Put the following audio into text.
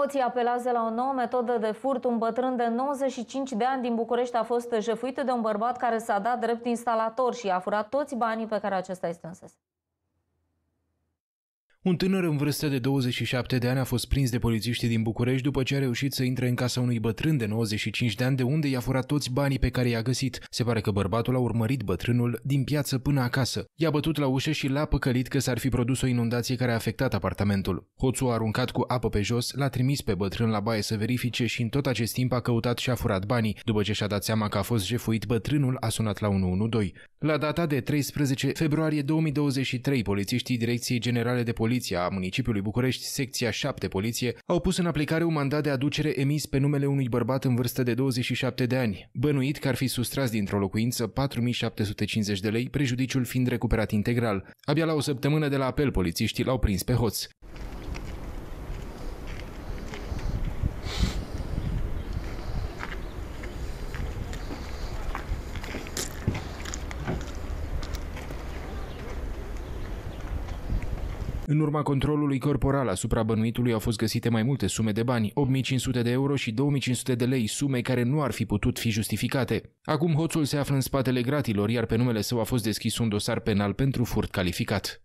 Hoții apelează la o nouă metodă de furt. Un bătrân de 95 de ani din București a fost jefuit de un bărbat care s-a dat drept instalator și a furat toți banii pe care acesta îi strânsese. Un tânăr în vârstă de 27 de ani a fost prins de polițiști din București după ce a reușit să intre în casa unui bătrân de 95 de ani de unde i-a furat toți banii pe care i-a găsit. Se pare că bărbatul a urmărit bătrânul din piață până acasă. I-a bătut la ușă și l-a păcălit că s-ar fi produs o inundație care a afectat apartamentul. Hoțul a aruncat cu apă pe jos, l-a trimis pe bătrân la baie să verifice și în tot acest timp a căutat și a furat banii. După ce și-a dat seama că a fost jefuit, bătrânul a sunat la 112. La data de 13 februarie 2023, polițiștii Direcției Generale de Poliție Poliția a municipiului București, secția 7 Poliție, au pus în aplicare un mandat de aducere emis pe numele unui bărbat în vârstă de 27 de ani, bănuit că ar fi sustras dintr-o locuință 4750 de lei, prejudiciul fiind recuperat integral. Abia la o săptămână de la apel, polițiștii l-au prins pe hoț. În urma controlului corporal asupra bănuitului au fost găsite mai multe sume de bani, 8500 de euro și 2500 de lei, sume care nu ar fi putut fi justificate. Acum hoțul se află în spatele gratilor, iar pe numele său a fost deschis un dosar penal pentru furt calificat.